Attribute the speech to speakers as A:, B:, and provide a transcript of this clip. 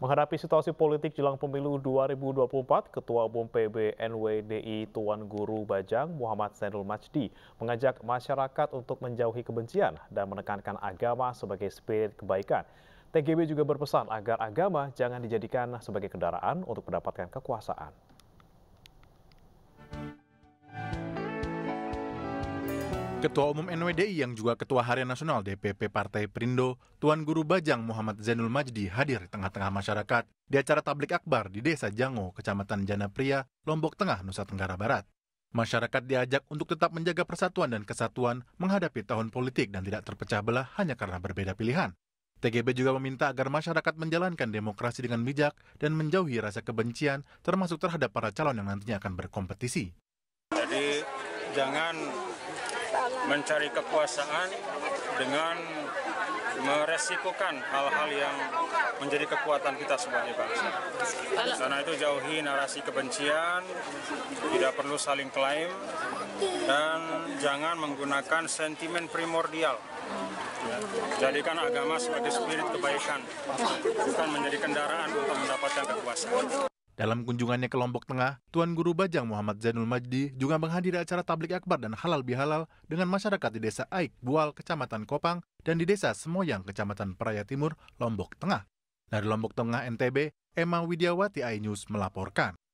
A: Menghadapi situasi politik jelang pemilu 2024, Ketua Umum PBNWDI Tuan Guru Bajang Muhammad Zainul Majdi mengajak masyarakat untuk menjauhi kebencian dan menekankan agama sebagai spirit kebaikan. TGB juga berpesan agar agama jangan dijadikan sebagai kendaraan untuk mendapatkan kekuasaan.
B: Ketua Umum NWDI yang juga Ketua Harian Nasional DPP Partai Perindo, Tuan Guru Bajang Muhammad Zainul Majdi hadir di tengah-tengah masyarakat di acara tablik akbar di Desa Jango, Kecamatan Jana Pria, Lombok Tengah, Nusa Tenggara Barat. Masyarakat diajak untuk tetap menjaga persatuan dan kesatuan menghadapi tahun politik dan tidak terpecah belah hanya karena berbeda pilihan. TGB juga meminta agar masyarakat menjalankan demokrasi dengan bijak dan menjauhi rasa kebencian termasuk terhadap para calon yang nantinya akan berkompetisi.
C: Jadi jangan mencari kekuasaan dengan meresikokan hal-hal yang menjadi kekuatan kita sebagai bangsa. Karena itu jauhi narasi kebencian, tidak perlu saling klaim, dan jangan menggunakan sentimen primordial. Ya, jadikan agama sebagai spirit kebaikan, bukan menjadi kendaraan untuk mendapatkan kekuasaan.
B: Dalam kunjungannya ke Lombok Tengah, Tuan Guru Bajang Muhammad Zainul Majdi juga menghadiri acara tablik akbar dan halal bihalal dengan masyarakat di desa Aik Bual, Kecamatan Kopang, dan di desa Semoyang, Kecamatan Peraya Timur, Lombok Tengah. Dari Lombok Tengah, NTB, Emma Widiawati iNews melaporkan.